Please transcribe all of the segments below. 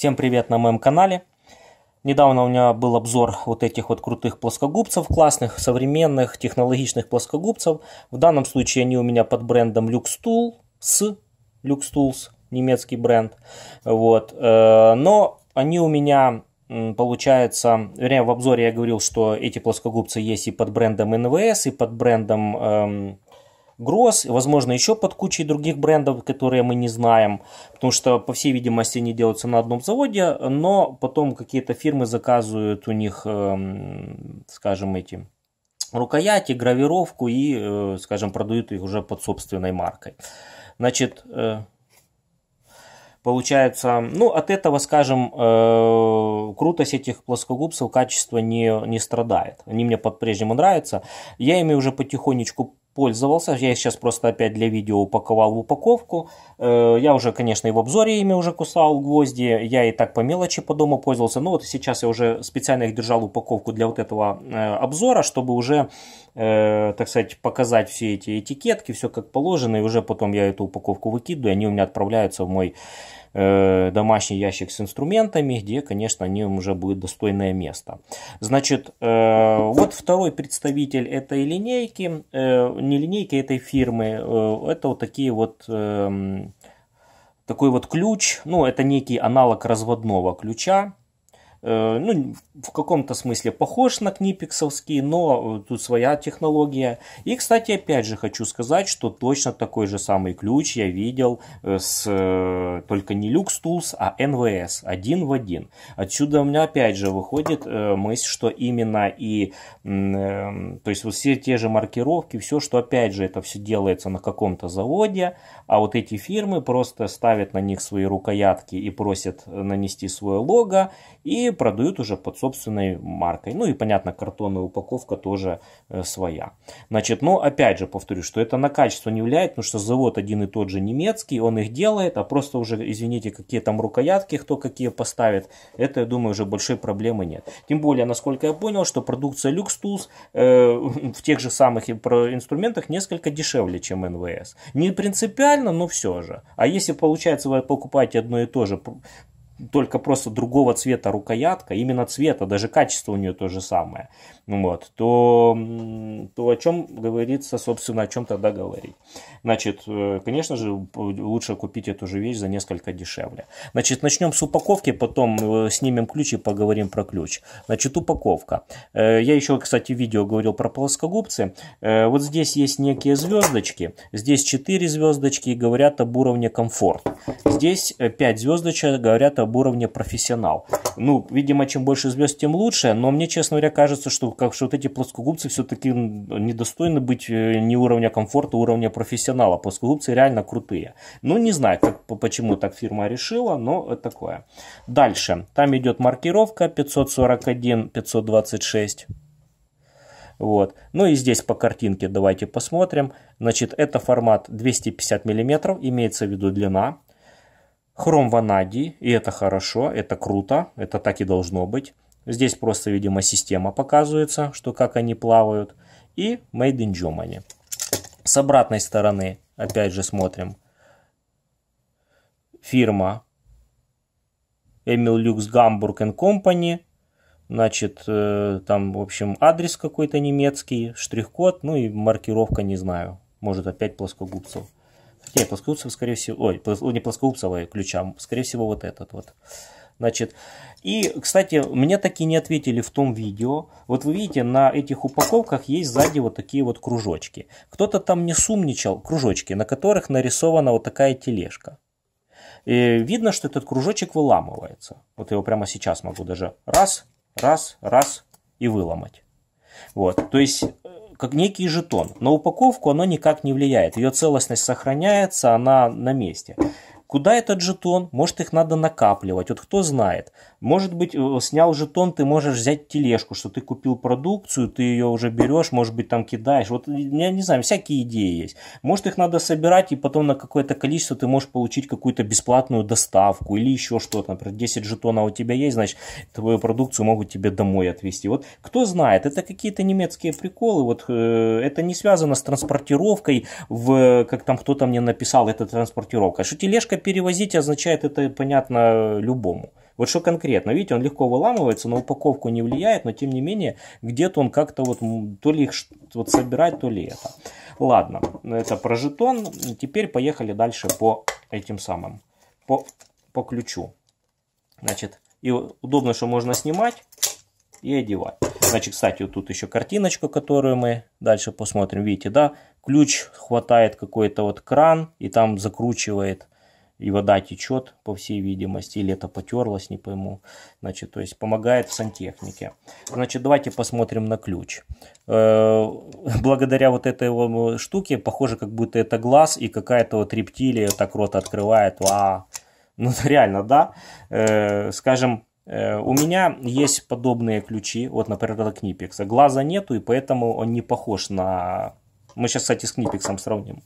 Всем привет на моем канале. Недавно у меня был обзор вот этих вот крутых плоскогубцев, классных, современных, технологичных плоскогубцев. В данном случае они у меня под брендом Luxtool с Luxtools, немецкий бренд. Вот. Э, но они у меня получается, вернее, в обзоре я говорил, что эти плоскогубцы есть и под брендом НВС, и под брендом эм, Гросс, возможно, еще под кучей других брендов, которые мы не знаем, потому что, по всей видимости, они делаются на одном заводе, но потом какие-то фирмы заказывают у них, эм, скажем, эти рукояти, гравировку и, э, скажем, продают их уже под собственной маркой. Значит, э, получается, ну, от этого, скажем, э, крутость этих плоскогубцев, качество не, не страдает. Они мне по-прежнему нравятся. Я ими уже потихонечку пользовался. Я сейчас просто опять для видео упаковал в упаковку. Э, я уже, конечно, и в обзоре ими уже кусал гвозди. Я и так по мелочи по дому пользовался. Но ну вот сейчас я уже специально их держал упаковку для вот этого э, обзора, чтобы уже, э, так сказать, показать все эти этикетки, все как положено. И уже потом я эту упаковку выкидываю, и они у меня отправляются в мой Э, домашний ящик с инструментами, где, конечно, они уже будет достойное место. Значит, э, вот второй представитель этой линейки, э, не линейки этой фирмы, это вот такие вот... Эм, такой вот ключ, ну это некий аналог разводного ключа, Э, ну, в каком-то смысле похож на книпиксовский, но э, тут своя технология. И, кстати, опять же хочу сказать, что точно такой же самый ключ я видел э, с только не LuxTools, а NVS, один в один. Отсюда у меня опять же выходит мысль, что именно и, то есть вот все те же маркировки, все, что опять же это все делается на каком-то заводе, а вот эти фирмы просто ставят на них свои рукоятки и просят нанести свое лого, и продают уже под собственной маркой. Ну и, понятно, картонная упаковка тоже э, своя. Значит, но опять же повторю, что это на качество не влияет, потому что завод один и тот же немецкий, он их делает, а просто уже, извините, какие там рукоятки, кто какие поставит, это, я думаю, уже большой проблемы нет. Тем более, насколько я понял, что продукция Lux Tools э, в тех же самых инструментах несколько дешевле, чем НВС. Не принципиально, но все же. А если, получается, вы покупаете одно и то же только просто другого цвета рукоятка, именно цвета, даже качество у нее то же самое, вот, то, то о чем говорится, собственно, о чем тогда говорить. Значит, э, конечно же, лучше купить эту же вещь за несколько дешевле. Значит, начнем с упаковки, потом э, снимем ключ и поговорим про ключ. Значит, упаковка. Э, я еще, кстати, в видео говорил про плоскогубцы. Вот здесь есть некие звездочки, здесь 4 звездочки и говорят об уровне комфорта Здесь 5 звездочек говорят об об уровне профессионал. Ну, видимо, чем больше звезд, тем лучше, но мне, честно говоря, кажется, что как что вот эти плоскогубцы все-таки недостойны быть э, не уровня комфорта, а уровня профессионала. Плоскогубцы реально крутые. Ну, не знаю, как, почему так фирма решила, но такое. Дальше. Там идет маркировка 541, 526. Вот. Ну и здесь по картинке давайте посмотрим. Значит, это формат 250 мм, имеется в виду длина хром ванадий, и это хорошо, это круто, это так и должно быть. Здесь просто, видимо, система показывается, что как они плавают. И Made in Germany. С обратной стороны, опять же, смотрим. Фирма Emil Lux Гамбург Company. Значит, э, там, в общем, адрес какой-то немецкий, штрих-код, ну и маркировка, не знаю. Может, опять плоскогубцев. Хотя и скорее всего, ой, не плоскоупсовый а ключа, скорее всего, вот этот вот. Значит, и, кстати, мне таки не ответили в том видео. Вот вы видите, на этих упаковках есть сзади вот такие вот кружочки. Кто-то там не сумничал, кружочки, на которых нарисована вот такая тележка. И видно, что этот кружочек выламывается. Вот его прямо сейчас могу даже раз, раз, раз и выломать. Вот, то есть как некий жетон. На упаковку оно никак не влияет. Ее целостность сохраняется, она на месте. Куда этот жетон? Может, их надо накапливать. Вот кто знает. Может быть, э, снял жетон, ты можешь взять тележку, что ты купил продукцию, ты ее уже берешь, может быть, там кидаешь. Вот, э, я не знаю, всякие идеи есть. Может, их надо собирать, и потом на какое-то количество ты можешь получить какую-то бесплатную доставку или еще что-то. Например, 10 жетонов у тебя есть, значит, твою продукцию могут тебе домой отвезти. Вот кто знает, это какие-то немецкие приколы. Вот э, это не связано с транспортировкой, в, как там кто-то мне написал, это транспортировка. Что тележка перевозить означает это понятно любому. Вот что конкретно, видите, он легко выламывается, на упаковку не влияет, но тем не менее, где-то он как-то вот, то ли их вот собирать, то ли это. Ладно, это про жетон, теперь поехали дальше по этим самым, по, по ключу. Значит, и удобно, что можно снимать и одевать. Значит, кстати, вот тут еще картиночка, которую мы дальше посмотрим. Видите, да, ключ хватает какой-то вот кран и там закручивает и вода течет, по всей видимости, или это потерлось, не пойму. Значит, то есть помогает в сантехнике. Значит, давайте посмотрим на ключ. Э, благодаря вот этой штуке, похоже, как будто это глаз и какая-то вот рептилия так рот открывает. А, ну реально, да? Э, скажем, э, у меня есть подобные ключи, вот, например, от Knipix. Глаза нету, и поэтому он не похож на мы сейчас, кстати, с Knipix сравним.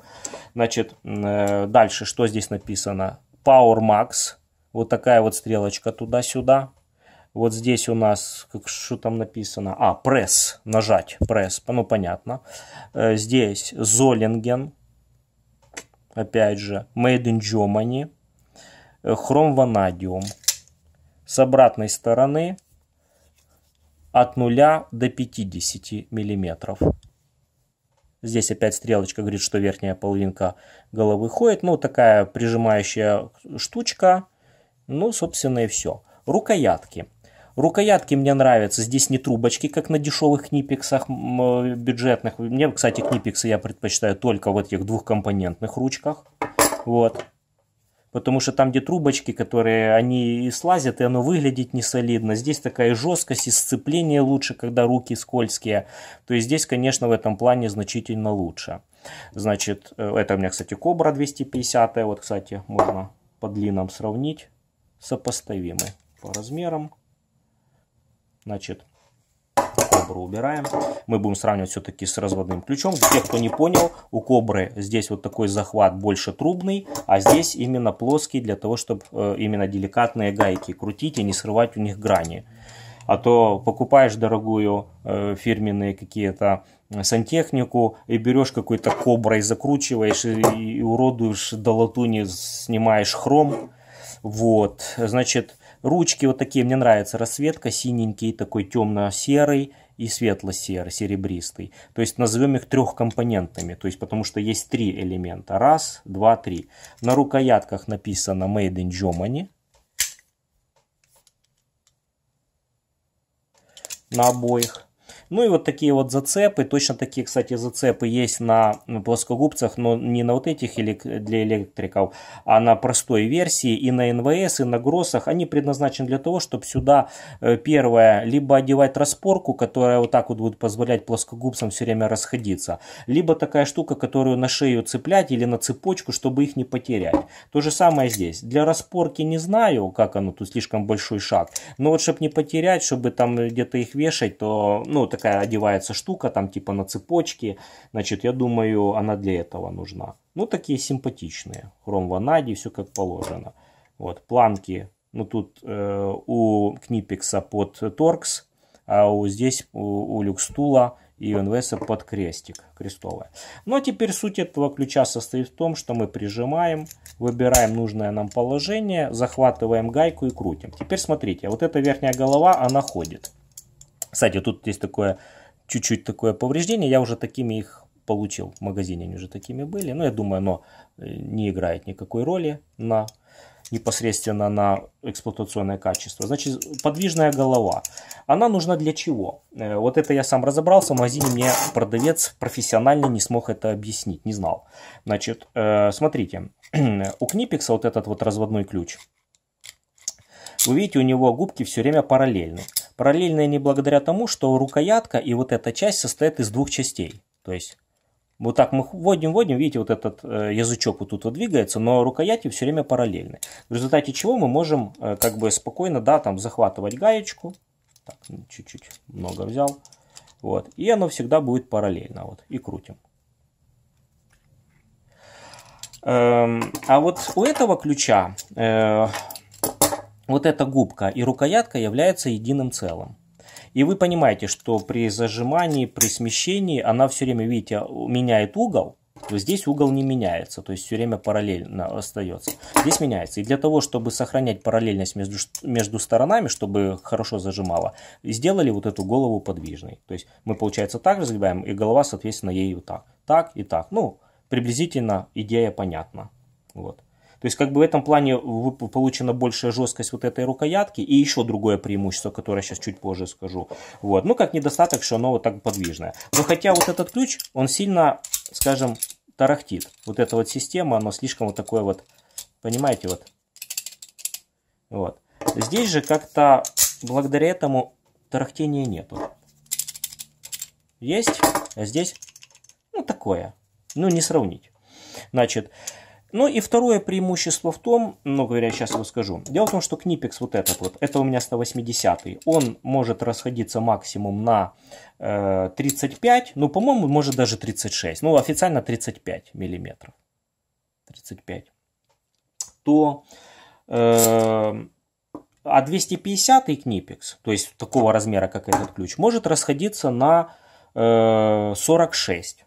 Значит, э, дальше, что здесь написано? Power Max. Вот такая вот стрелочка туда-сюда. Вот здесь у нас, как, что там написано? А, пресс, нажать, пресс, ну понятно. Э, здесь Золинген, опять же, Made in Germany, э, Chrome Vanadium. С обратной стороны от 0 до 50 миллиметров. Здесь опять стрелочка говорит, что верхняя половинка головы ходит. Ну, такая прижимающая штучка. Ну, собственно, и все. Рукоятки. Рукоятки мне нравятся. Здесь не трубочки, как на дешевых книпексах э, бюджетных. Мне, кстати, книпексы я предпочитаю только в этих двухкомпонентных ручках. Вот потому что там, где трубочки, которые они и слазят, и оно выглядит не солидно. Здесь такая жесткость и сцепление лучше, когда руки скользкие. То есть здесь, конечно, в этом плане значительно лучше. Значит, э, это у меня, кстати, Кобра 250. Вот, кстати, можно по длинам сравнить. Сопоставимы по размерам. Значит, кобру убираем. Мы будем сравнивать все-таки с разводным ключом. Для тех, кто не понял, у кобры здесь вот такой захват больше трубный, а здесь именно плоский для того, чтобы э, именно деликатные гайки крутить и не срывать у них грани. А то покупаешь дорогую э, фирменные какие-то сантехнику и берешь какой-то коброй, закручиваешь и, и уродуешь до латуни, снимаешь хром. Вот, значит, Ручки вот такие мне нравится расцветка синенький, такой темно-серый и светло-серый, серебристый. То есть назовем их трехкомпонентными, то есть потому что есть три элемента. Раз, два, три. На рукоятках написано Made in Germany. На обоих. Ну и вот такие вот зацепы, точно такие, кстати, зацепы есть на плоскогубцах, но не на вот этих для электриков, а на простой версии и на НВС, и на гроссах. Они предназначены для того, чтобы сюда э, первое, либо одевать распорку, которая вот так вот будет позволять плоскогубцам все время расходиться, либо такая штука, которую на шею цеплять или на цепочку, чтобы их не потерять. То же самое здесь. Для распорки не знаю, как оно, тут слишком большой шаг, но вот чтобы не потерять, чтобы там где-то их вешать, то, ну, так такая одевается штука, там типа на цепочке. Значит, я думаю, она для этого нужна. Ну, такие симпатичные. Хром ванади, все как положено. Вот, планки. Ну, тут э, у Книпекса под торкс, а у, здесь у, у люкстула и инвеса под крестик, крестовая. Но теперь суть этого ключа состоит в том, что мы прижимаем, выбираем нужное нам положение, захватываем гайку и крутим. Теперь смотрите, вот эта верхняя голова, она ходит. Кстати, тут есть такое, чуть-чуть такое повреждение, я уже такими их получил в магазине, они уже такими были, но ну, я думаю, оно э, не играет никакой роли на непосредственно на эксплуатационное качество. Значит, подвижная голова. Она нужна для чего? Э, вот это я сам разобрался, в магазине мне продавец профессионально не смог это объяснить, не знал. Значит, э, смотрите, у Книпикса вот этот вот разводной ключ, вы видите, у него губки все время параллельны. Параллельно они благодаря тому, что рукоятка и вот эта часть состоят из двух частей. То есть вот так мы вводим-вводим, видите, вот этот э, язычок вот тут вот двигается, но рукояти все время параллельны. В результате чего мы можем э, как бы спокойно, да, там захватывать гаечку. Ну, чуть-чуть много взял. Вот, и оно всегда будет параллельно, вот, и крутим. Эм, а вот у этого ключа э, вот эта губка и рукоятка являются единым целым. И вы понимаете, что при зажимании, при смещении, она все время, видите, меняет угол, то здесь угол не меняется, то есть все время параллельно остается. Здесь меняется. И для того, чтобы сохранять параллельность между, между сторонами, чтобы хорошо зажимало, сделали вот эту голову подвижной. То есть мы, получается, так сгибаем и голова, соответственно, ей вот так. Так и так. Ну, приблизительно идея понятна. Вот. То есть как бы в этом плане получена большая жесткость вот этой рукоятки и еще другое преимущество, которое сейчас чуть позже скажу. Вот. Ну как недостаток, что оно вот так подвижное. Но хотя вот этот ключ, он сильно, скажем, тарахтит. Вот эта вот система, она слишком вот такое вот, понимаете, вот. Вот. Здесь же как-то благодаря этому тарахтения нету. Есть, а здесь, ну такое, ну не сравнить. Значит, ну и второе преимущество в том, ну, говоря, сейчас его скажу. Дело в том, что Knipex вот этот вот, это у меня 180 он может расходиться максимум на э, 35, ну, по-моему, может даже 36, ну, официально 35 миллиметров. 35. То... Э, а 250 Knipex, то есть такого размера, как этот ключ, может расходиться на э, 46.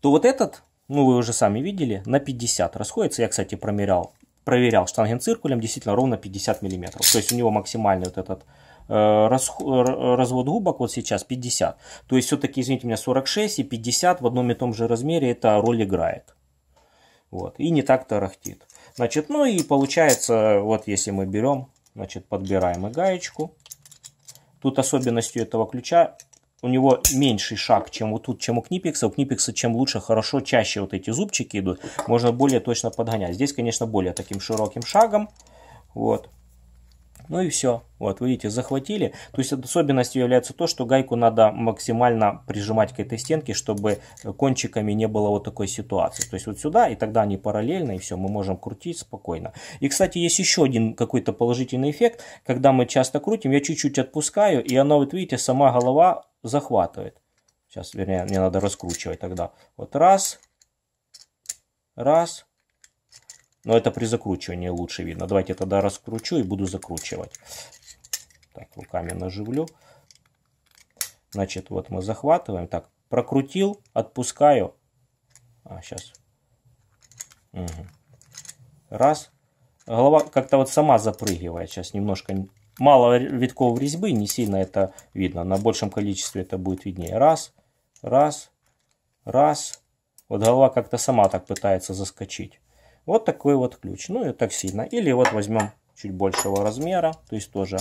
То вот этот ну вы уже сами видели, на 50 расходится. Я, кстати, промерял, проверял штангенциркулем, действительно ровно 50 мм. То есть у него максимальный вот этот э, расход, развод губок вот сейчас 50. То есть все-таки, извините меня, 46 и 50 в одном и том же размере это роль играет. Вот, и не так тарахтит. Значит, ну и получается, вот если мы берем, значит, подбираем и гаечку. Тут особенностью этого ключа у него меньший шаг, чем вот тут, чем у книпекса. У книпекса чем лучше, хорошо, чаще вот эти зубчики идут. Можно более точно подгонять. Здесь, конечно, более таким широким шагом. Вот. Ну и все. Вот, видите, захватили. То есть особенностью является то, что гайку надо максимально прижимать к этой стенке, чтобы кончиками не было вот такой ситуации. То есть вот сюда, и тогда они параллельно, и все, мы можем крутить спокойно. И, кстати, есть еще один какой-то положительный эффект. Когда мы часто крутим, я чуть-чуть отпускаю, и она, вот видите, сама голова захватывает. Сейчас, вернее, мне надо раскручивать тогда. Вот раз, раз. Но это при закручивании лучше видно. Давайте тогда раскручу и буду закручивать. Так, руками наживлю. Значит, вот мы захватываем. Так, прокрутил, отпускаю. А, сейчас. Угу. Раз. Голова как-то вот сама запрыгивает. Сейчас немножко мало витков резьбы, не сильно это видно. На большем количестве это будет виднее. Раз, раз, раз. Вот голова как-то сама так пытается заскочить. Вот такой вот ключ. Ну и так сильно. Или вот возьмем чуть большего размера. То есть тоже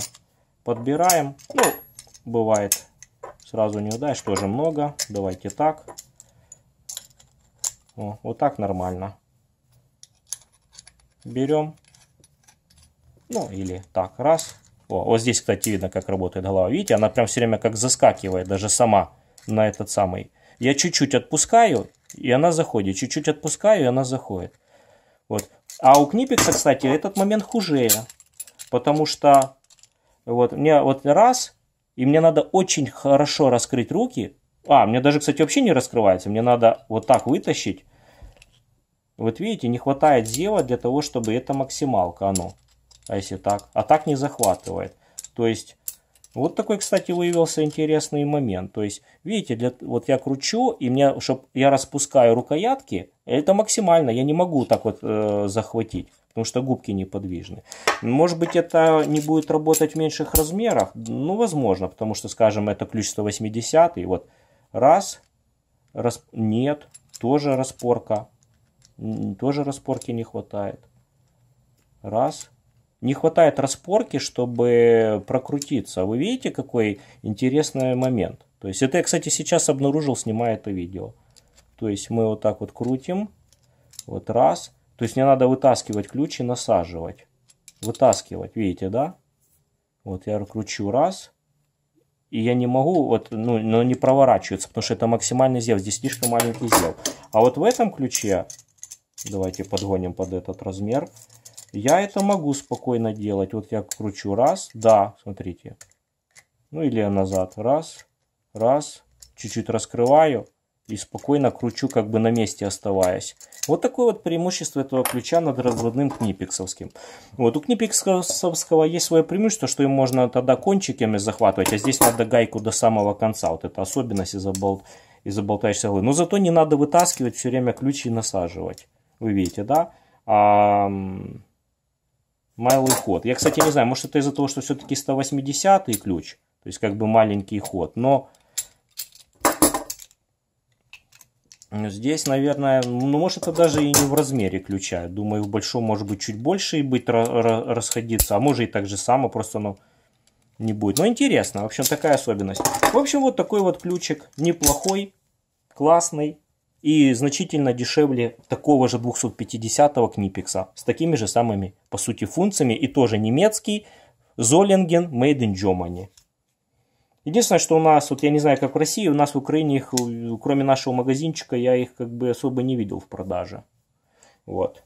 подбираем. Ну, бывает сразу не удаешь, тоже много. Давайте так. О, вот так нормально. Берем. Ну или так, раз. О, вот здесь, кстати, видно, как работает голова. Видите, она прям все время как заскакивает даже сама на этот самый. Я чуть-чуть отпускаю, и она заходит. Чуть-чуть отпускаю, и она заходит. Вот. А у Книпикса, кстати, этот момент хуже, Потому что вот мне вот раз, и мне надо очень хорошо раскрыть руки. А, мне даже, кстати, вообще не раскрывается. Мне надо вот так вытащить. Вот видите, не хватает зева для того, чтобы это максималка. Оно. А если так? А так не захватывает. То есть, вот такой, кстати, выявился интересный момент. То есть, видите, для, вот я кручу, и мне, чтобы я распускаю рукоятки, это максимально, я не могу так вот э, захватить, потому что губки неподвижны. Может быть, это не будет работать в меньших размерах? Ну, возможно, потому что, скажем, это ключ 180, и вот раз, раз, нет, тоже распорка, тоже распорки не хватает. Раз, не хватает распорки, чтобы прокрутиться. А вы видите, какой интересный момент? То есть это я, кстати, сейчас обнаружил, снимая это видео. То есть мы вот так вот крутим. Вот раз. То есть мне надо вытаскивать ключ и насаживать. Вытаскивать, видите, да? Вот я кручу раз. И я не могу, вот, ну, но не проворачивается, потому что это максимальный зев. Здесь слишком маленький зев. А вот в этом ключе, давайте подгоним под этот размер. Я это могу спокойно делать. Вот я кручу раз, да, смотрите. Ну или назад, раз, раз, чуть-чуть раскрываю и спокойно кручу, как бы на месте оставаясь. Вот такое вот преимущество этого ключа над разводным книпиксовским. Вот у книпиксовского есть свое преимущество, что им можно тогда кончиками захватывать, а здесь надо гайку до самого конца. Вот это особенность из-за бол... из болтающейся иглы. Но зато не надо вытаскивать все время ключи и насаживать. Вы видите, да? А малый ход. Я, кстати, не знаю, может это из-за того, что все-таки 180 ключ, то есть как бы маленький ход, но здесь, наверное, ну может это даже и не в размере ключа. Думаю, в большом может быть чуть больше и быть расходиться, а может и так же само, просто оно не будет. Но интересно, в общем, такая особенность. В общем, вот такой вот ключик, неплохой, классный и значительно дешевле такого же 250-го Книпекса с такими же самыми, по сути, функциями и тоже немецкий Золинген Made in Germany. Единственное, что у нас, вот я не знаю, как в России, у нас в Украине их, кроме нашего магазинчика, я их как бы особо не видел в продаже. Вот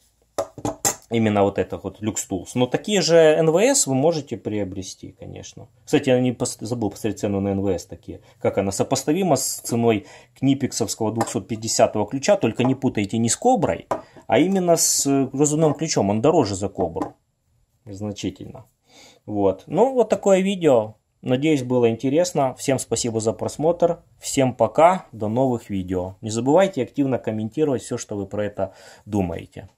именно вот это вот Lux Tools. Но такие же НВС вы можете приобрести, конечно. Кстати, я не пос... забыл посмотреть цену на НВС такие. Как она сопоставима с ценой книпиксовского 250-го ключа, только не путайте не с Коброй, а именно с э, разумным ключом. Он дороже за Кобру. Значительно. Вот. Ну, вот такое видео. Надеюсь, было интересно. Всем спасибо за просмотр. Всем пока. До новых видео. Не забывайте активно комментировать все, что вы про это думаете.